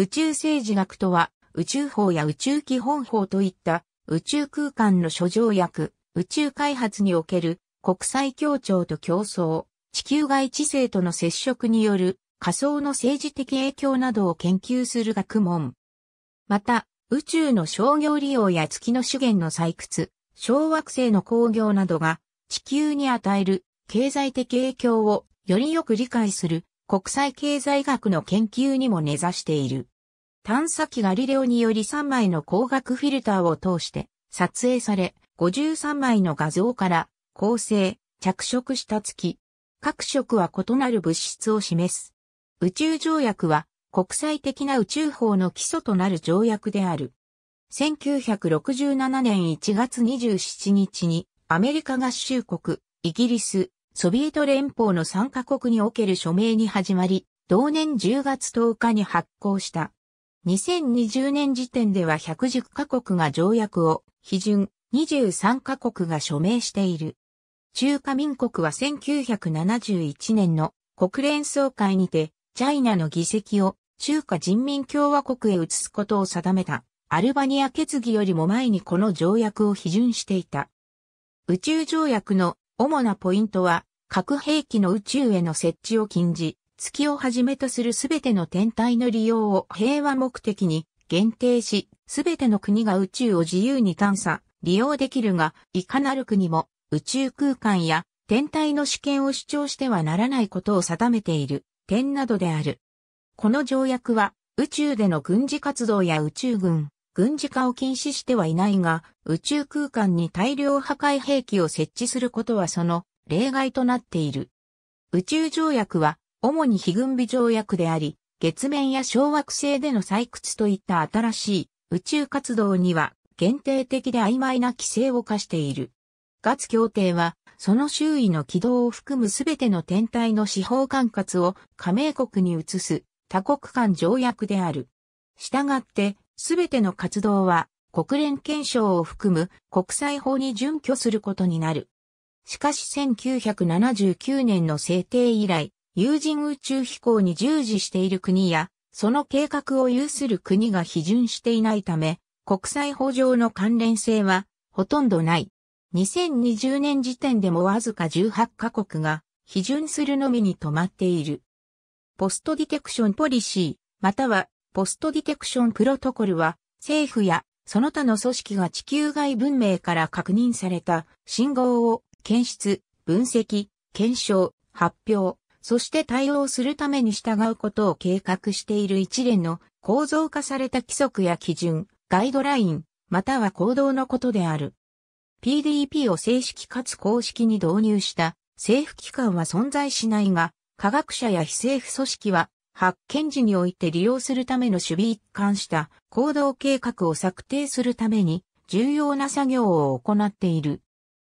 宇宙政治学とは、宇宙法や宇宙基本法といった宇宙空間の諸条約、宇宙開発における国際協調と競争、地球外知性との接触による仮想の政治的影響などを研究する学問。また、宇宙の商業利用や月の資源の採掘、小惑星の工業などが地球に与える経済的影響をよりよく理解する国際経済学の研究にも根ざしている。探査機ガリレオにより3枚の光学フィルターを通して撮影され、53枚の画像から構成、着色した月。各色は異なる物質を示す。宇宙条約は国際的な宇宙法の基礎となる条約である。1967年1月27日にアメリカ合衆国、イギリス、ソビエト連邦の3カ国における署名に始まり、同年10月10日に発行した。2020年時点では110カ国が条約を批准、23カ国が署名している。中華民国は1971年の国連総会にて、チャイナの議席を中華人民共和国へ移すことを定めたアルバニア決議よりも前にこの条約を批准していた。宇宙条約の主なポイントは核兵器の宇宙への設置を禁じ、月をはじめとするすべての天体の利用を平和目的に限定し、すべての国が宇宙を自由に探査、利用できるが、いかなる国も宇宙空間や天体の主権を主張してはならないことを定めている点などである。この条約は宇宙での軍事活動や宇宙軍、軍事化を禁止してはいないが、宇宙空間に大量破壊兵器を設置することはその例外となっている。宇宙条約は主に非軍備条約であり、月面や小惑星での採掘といった新しい宇宙活動には限定的で曖昧な規制を課している。月協定は、その周囲の軌道を含むすべての天体の司法管轄を加盟国に移す多国間条約である。従って、すべての活動は国連憲章を含む国際法に準拠することになる。しかし1979年の制定以来、有人宇宙飛行に従事している国や、その計画を有する国が批准していないため、国際法上の関連性はほとんどない。2020年時点でもわずか18カ国が批准するのみに止まっている。ポストディテクションポリシー、またはポストディテクションプロトコルは政府やその他の組織が地球外文明から確認された信号を検出、分析、検証、発表、そして対応するために従うことを計画している一連の構造化された規則や基準、ガイドライン、または行動のことである。PDP を正式かつ公式に導入した政府機関は存在しないが、科学者や非政府組織は発見時において利用するための守備一貫した行動計画を策定するために重要な作業を行っている。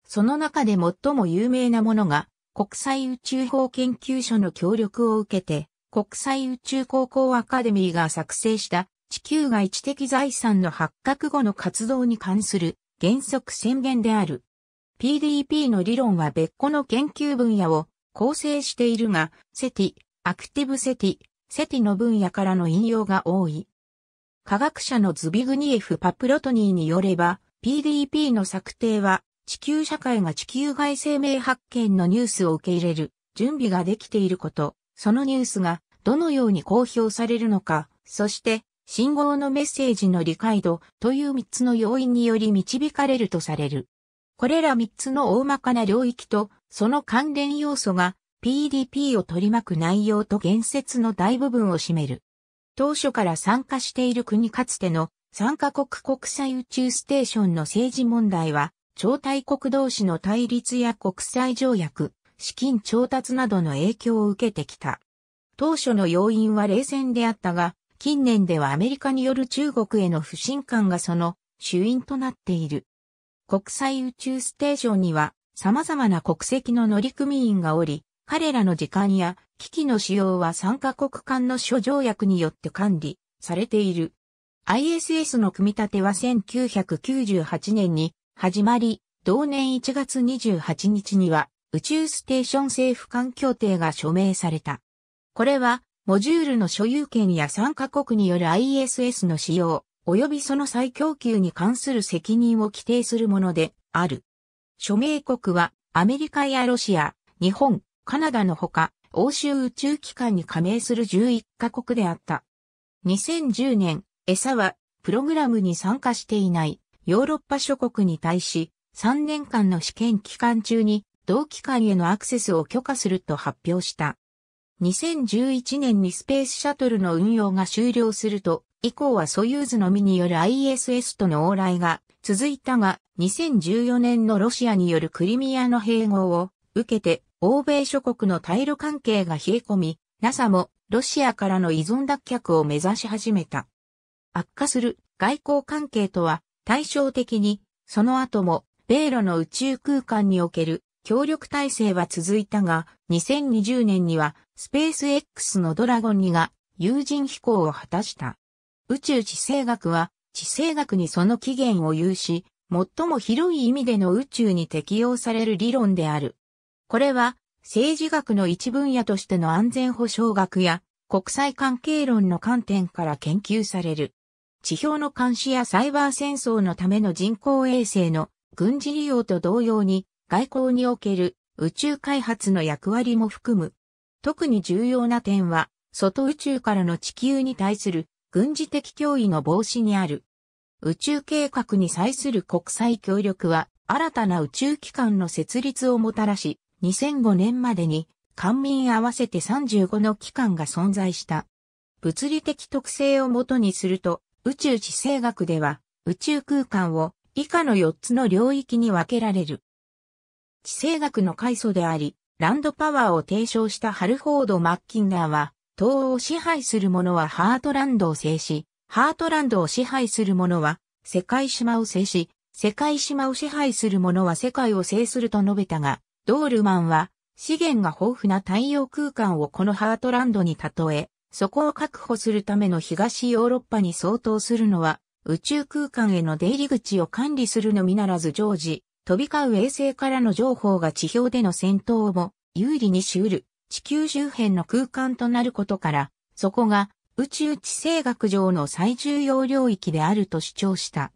その中で最も有名なものが国際宇宙法研究所の協力を受けて、国際宇宙高校アカデミーが作成した地球外知的財産の発覚後の活動に関する原則宣言である。PDP の理論は別個の研究分野を構成しているが、セティ、アクティブセティ、セティの分野からの引用が多い。科学者のズビグニエフ・パプロトニーによれば、PDP の策定は地球社会が地球外生命発見のニュースを受け入れる準備ができていること、そのニュースがどのように公表されるのか、そして信号のメッセージの理解度という3つの要因により導かれるとされる。これら3つの大まかな領域とその関連要素が PDP を取り巻く内容と言説の大部分を占める。当初から参加している国かつての参加国国際宇宙ステーションの政治問題は超大国同士の対立や国際条約、資金調達などの影響を受けてきた。当初の要因は冷戦であったが、近年ではアメリカによる中国への不信感がその主因となっている。国際宇宙ステーションには様々な国籍の乗組員がおり、彼らの時間や機器の使用は参加国間の諸条約によって管理されている。ISS の組み立ては1998年に始まり、同年1月28日には宇宙ステーション政府間協定が署名された。これは、モジュールの所有権や参加国による ISS の使用、及びその再供給に関する責任を規定するものである。署名国はアメリカやロシア、日本、カナダのほか、欧州宇宙機関に加盟する11カ国であった。2010年、エサはプログラムに参加していないヨーロッパ諸国に対し、3年間の試験期間中に同機関へのアクセスを許可すると発表した。2011年にスペースシャトルの運用が終了すると、以降はソユーズのみによる ISS との往来が続いたが、2014年のロシアによるクリミアの併合を受けて、欧米諸国の対路関係が冷え込み、NASA もロシアからの依存脱却を目指し始めた。悪化する外交関係とは、対照的に、その後も、米ロの宇宙空間における協力体制は続いたが、2020年には、スペース X のドラゴン2が有人飛行を果たした。宇宙地政学は、地政学にその起源を有し、最も広い意味での宇宙に適用される理論である。これは、政治学の一分野としての安全保障学や国際関係論の観点から研究される。地表の監視やサイバー戦争のための人工衛星の軍事利用と同様に外交における宇宙開発の役割も含む。特に重要な点は、外宇宙からの地球に対する軍事的脅威の防止にある。宇宙計画に際する国際協力は、新たな宇宙機関の設立をもたらし、2005年までに官民合わせて35の機関が存在した。物理的特性をもとにすると、宇宙地政学では、宇宙空間を以下の4つの領域に分けられる。地政学の開祖であり、ランドパワーを提唱したハルフォード・マッキンガーは、東欧を支配する者はハートランドを制し、ハートランドを支配する者は世界島を制し、世界島を支配する者は世界を制すると述べたが、ドールマンは資源が豊富な太陽空間をこのハートランドに例え、そこを確保するための東ヨーロッパに相当するのは、宇宙空間への出入り口を管理するのみならず常時、飛び交う衛星からの情報が地表での戦闘も有利にし得る地球周辺の空間となることから、そこが宇宙地政学上の最重要領域であると主張した。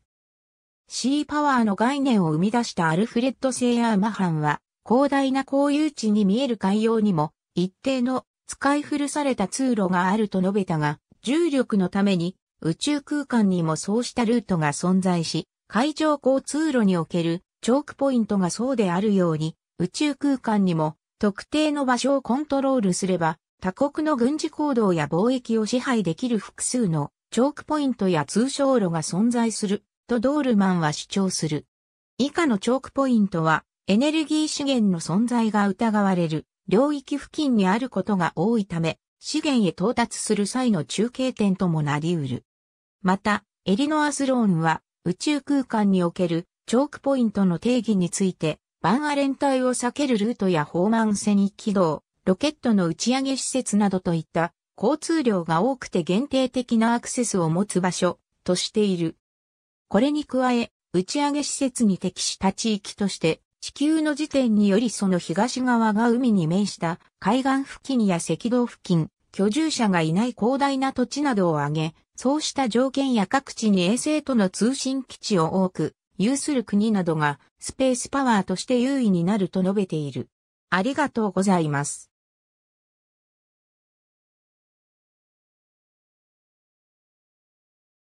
シーパワーの概念を生み出したアルフレッド・セイアー・マハンは、広大な公有地に見える海洋にも一定の使い古された通路があると述べたが、重力のために宇宙空間にもそうしたルートが存在し、海上交通路におけるチョークポイントがそうであるように、宇宙空間にも特定の場所をコントロールすれば、他国の軍事行動や貿易を支配できる複数のチョークポイントや通商路が存在する、とドールマンは主張する。以下のチョークポイントは、エネルギー資源の存在が疑われる。領域付近にあることが多いため、資源へ到達する際の中継点ともなり得る。また、エリノアスローンは宇宙空間におけるチョークポイントの定義について、バンアレン帯を避けるルートや放満船軌道、ロケットの打ち上げ施設などといった交通量が多くて限定的なアクセスを持つ場所としている。これに加え、打ち上げ施設に適した地域として地球の時点によりその東側が海に面した海岸付近や赤道付近、居住者がいない広大な土地などを挙げ、そうした条件や各地に衛星との通信基地を多く有する国などがスペースパワーとして優位になると述べている。ありがとうございます。